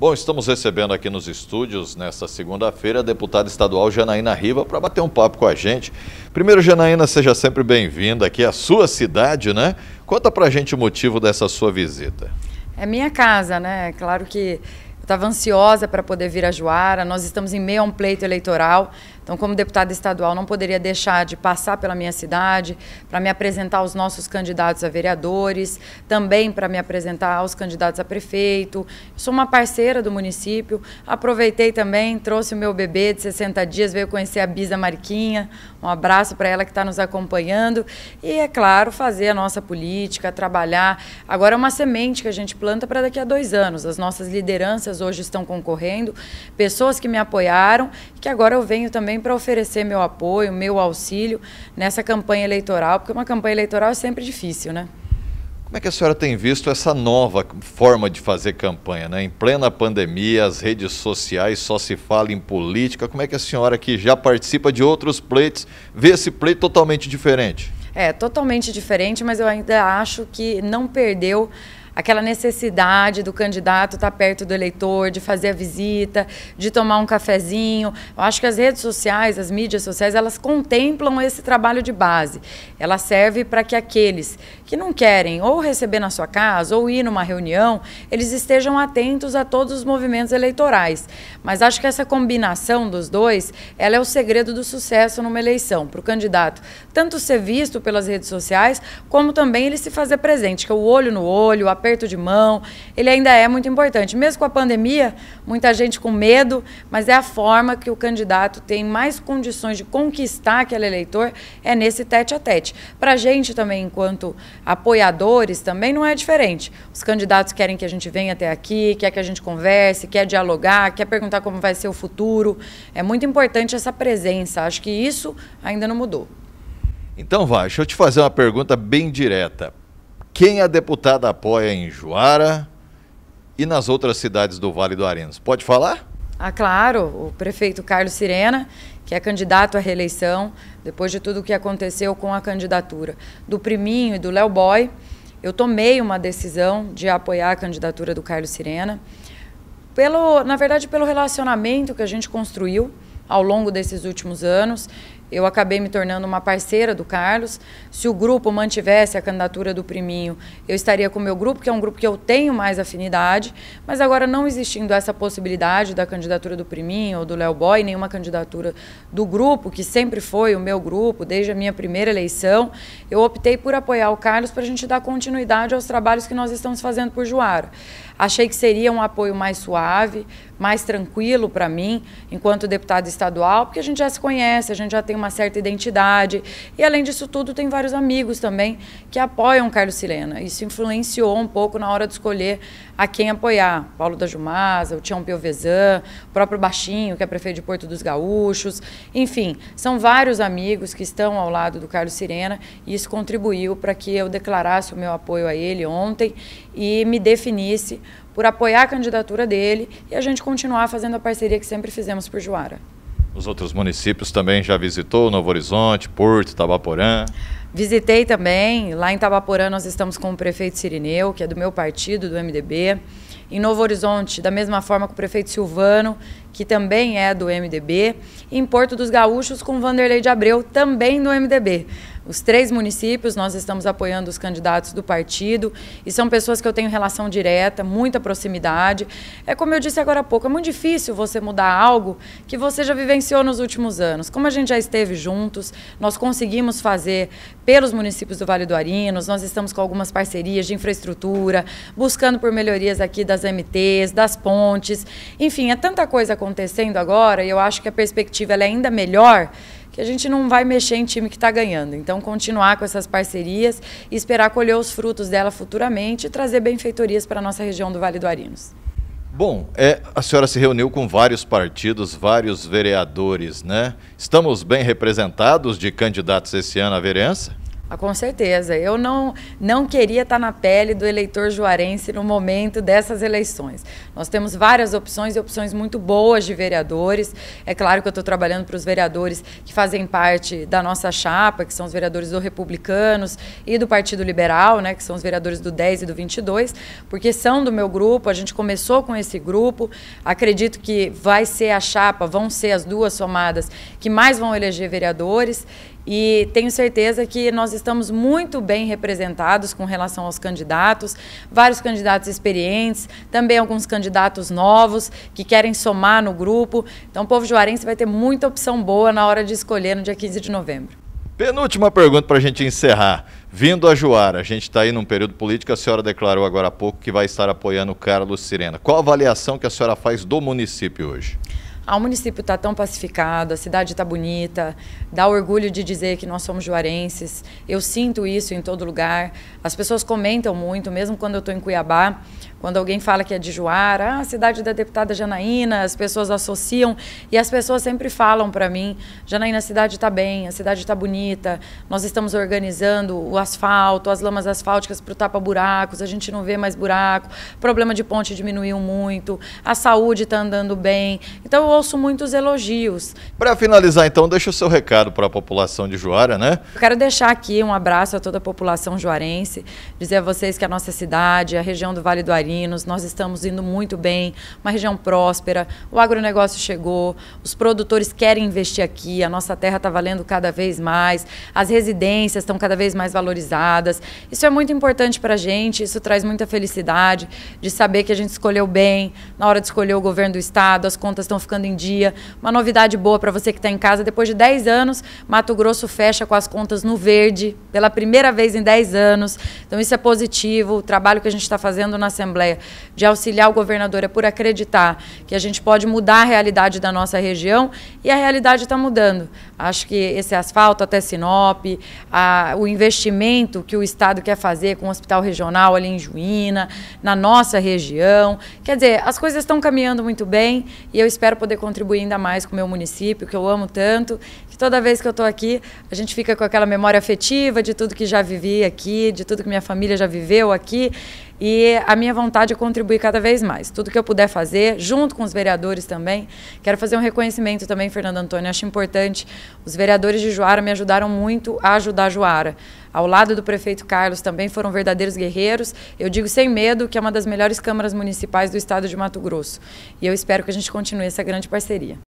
Bom, estamos recebendo aqui nos estúdios, nesta segunda-feira, a deputada estadual Janaína Riva para bater um papo com a gente. Primeiro, Janaína, seja sempre bem-vinda aqui à sua cidade, né? Conta para a gente o motivo dessa sua visita. É minha casa, né? Claro que estava ansiosa para poder vir a Juara. Nós estamos em meio a um pleito eleitoral. Então, como deputada estadual, não poderia deixar de passar pela minha cidade para me apresentar aos nossos candidatos a vereadores, também para me apresentar aos candidatos a prefeito. sou uma parceira do município. Aproveitei também, trouxe o meu bebê de 60 dias, veio conhecer a Bisa Marquinha. Um abraço para ela que está nos acompanhando. E, é claro, fazer a nossa política, trabalhar. Agora é uma semente que a gente planta para daqui a dois anos. As nossas lideranças empresas hoje estão concorrendo, pessoas que me apoiaram, que agora eu venho também para oferecer meu apoio, meu auxílio nessa campanha eleitoral, porque uma campanha eleitoral é sempre difícil, né? Como é que a senhora tem visto essa nova forma de fazer campanha, né? Em plena pandemia, as redes sociais só se falam em política. Como é que a senhora que já participa de outros pleitos vê esse pleito totalmente diferente? É, totalmente diferente, mas eu ainda acho que não perdeu aquela necessidade do candidato estar tá perto do eleitor, de fazer a visita, de tomar um cafezinho. Eu acho que as redes sociais, as mídias sociais, elas contemplam esse trabalho de base. Ela serve para que aqueles que não querem ou receber na sua casa ou ir numa reunião, eles estejam atentos a todos os movimentos eleitorais. Mas acho que essa combinação dos dois, ela é o segredo do sucesso numa eleição, para o candidato tanto ser visto pelas redes sociais, como também ele se fazer presente, que é o olho no olho, a aperto de mão, ele ainda é muito importante. Mesmo com a pandemia, muita gente com medo, mas é a forma que o candidato tem mais condições de conquistar aquele eleitor é nesse tete a tete. Para a gente também, enquanto apoiadores, também não é diferente. Os candidatos querem que a gente venha até aqui, quer que a gente converse, quer dialogar, quer perguntar como vai ser o futuro. É muito importante essa presença. Acho que isso ainda não mudou. Então vai, deixa eu te fazer uma pergunta bem direta quem a deputada apoia em Juara e nas outras cidades do Vale do Arenas. Pode falar? Ah, claro, o prefeito Carlos Sirena, que é candidato à reeleição, depois de tudo o que aconteceu com a candidatura do Priminho e do Léo Boy, eu tomei uma decisão de apoiar a candidatura do Carlos Sirena, pelo, na verdade, pelo relacionamento que a gente construiu ao longo desses últimos anos eu acabei me tornando uma parceira do Carlos. Se o grupo mantivesse a candidatura do Priminho, eu estaria com o meu grupo, que é um grupo que eu tenho mais afinidade, mas agora não existindo essa possibilidade da candidatura do Priminho ou do Léo Boy, nenhuma candidatura do grupo, que sempre foi o meu grupo, desde a minha primeira eleição, eu optei por apoiar o Carlos para a gente dar continuidade aos trabalhos que nós estamos fazendo por Juara. Achei que seria um apoio mais suave, mais tranquilo para mim, enquanto deputado estadual, porque a gente já se conhece, a gente já tem uma certa identidade. E além disso tudo, tem vários amigos também que apoiam Carlos Sirena. Isso influenciou um pouco na hora de escolher a quem apoiar. Paulo da Jumasa, o Tião Piovesan, o próprio Baixinho, que é prefeito de Porto dos Gaúchos. Enfim, são vários amigos que estão ao lado do Carlos Sirena e isso contribuiu para que eu declarasse o meu apoio a ele ontem e me definisse por apoiar a candidatura dele e a gente continuar fazendo a parceria que sempre fizemos por Juara. Os outros municípios também já visitou, Novo Horizonte, Porto, Tabaporã? Visitei também. Lá em Tabaporã nós estamos com o prefeito Sirineu, que é do meu partido, do MDB. Em Novo Horizonte, da mesma forma com o prefeito Silvano, que também é do MDB. em Porto dos Gaúchos com Vanderlei de Abreu, também do MDB. Os três municípios, nós estamos apoiando os candidatos do partido e são pessoas que eu tenho relação direta, muita proximidade. É como eu disse agora há pouco, é muito difícil você mudar algo que você já vivenciou nos últimos anos. Como a gente já esteve juntos, nós conseguimos fazer pelos municípios do Vale do Arinos, nós estamos com algumas parcerias de infraestrutura, buscando por melhorias aqui das MTs, das pontes. Enfim, é tanta coisa acontecendo agora e eu acho que a perspectiva é ainda melhor que a gente não vai mexer em time que está ganhando. Então, continuar com essas parcerias e esperar colher os frutos dela futuramente e trazer benfeitorias para a nossa região do Vale do Arinos. Bom, é, a senhora se reuniu com vários partidos, vários vereadores, né? Estamos bem representados de candidatos esse ano à vereança? Ah, com certeza. Eu não, não queria estar tá na pele do eleitor juarense no momento dessas eleições. Nós temos várias opções e opções muito boas de vereadores. É claro que eu estou trabalhando para os vereadores que fazem parte da nossa chapa, que são os vereadores do Republicanos e do Partido Liberal, né, que são os vereadores do 10 e do 22, porque são do meu grupo. A gente começou com esse grupo. Acredito que vai ser a chapa, vão ser as duas somadas que mais vão eleger vereadores. E tenho certeza que nós estamos muito bem representados com relação aos candidatos, vários candidatos experientes, também alguns candidatos novos que querem somar no grupo. Então, o povo juarense vai ter muita opção boa na hora de escolher no dia 15 de novembro. Penúltima pergunta para a gente encerrar. Vindo a Juara, a gente está aí num período político, a senhora declarou agora há pouco que vai estar apoiando o Carlos Sirena. Qual a avaliação que a senhora faz do município hoje? Ah, o município está tão pacificado, a cidade está bonita, dá orgulho de dizer que nós somos juarenses. Eu sinto isso em todo lugar. As pessoas comentam muito, mesmo quando eu estou em Cuiabá, quando alguém fala que é de Juara, ah, a cidade da deputada Janaína, as pessoas associam e as pessoas sempre falam para mim, Janaína, a cidade está bem, a cidade está bonita, nós estamos organizando o asfalto, as lamas asfálticas para o tapa-buracos, a gente não vê mais buraco, problema de ponte diminuiu muito, a saúde está andando bem. Então, ouço muitos elogios. Para finalizar, então, deixa o seu recado para a população de Juara, né? Eu quero deixar aqui um abraço a toda a população juarense, dizer a vocês que a nossa cidade, a região do Vale do Arinos, nós estamos indo muito bem, uma região próspera, o agronegócio chegou, os produtores querem investir aqui, a nossa terra está valendo cada vez mais, as residências estão cada vez mais valorizadas. Isso é muito importante para a gente, isso traz muita felicidade de saber que a gente escolheu bem, na hora de escolher o governo do estado, as contas estão ficando em dia. Uma novidade boa para você que está em casa: depois de 10 anos, Mato Grosso fecha com as contas no verde, pela primeira vez em 10 anos. Então, isso é positivo. O trabalho que a gente está fazendo na Assembleia de auxiliar o governador é por acreditar que a gente pode mudar a realidade da nossa região e a realidade está mudando. Acho que esse asfalto até Sinop, a, o investimento que o Estado quer fazer com o hospital regional ali em Juína, na nossa região. Quer dizer, as coisas estão caminhando muito bem e eu espero poder poder contribuir ainda mais com o meu município, que eu amo tanto, que toda vez que eu estou aqui, a gente fica com aquela memória afetiva de tudo que já vivi aqui, de tudo que minha família já viveu aqui. E a minha vontade é contribuir cada vez mais. Tudo que eu puder fazer, junto com os vereadores também. Quero fazer um reconhecimento também, Fernando Antônio. Acho importante. Os vereadores de Joara me ajudaram muito a ajudar Joara. Ao lado do prefeito Carlos também foram verdadeiros guerreiros. Eu digo sem medo que é uma das melhores câmaras municipais do estado de Mato Grosso. E eu espero que a gente continue essa grande parceria.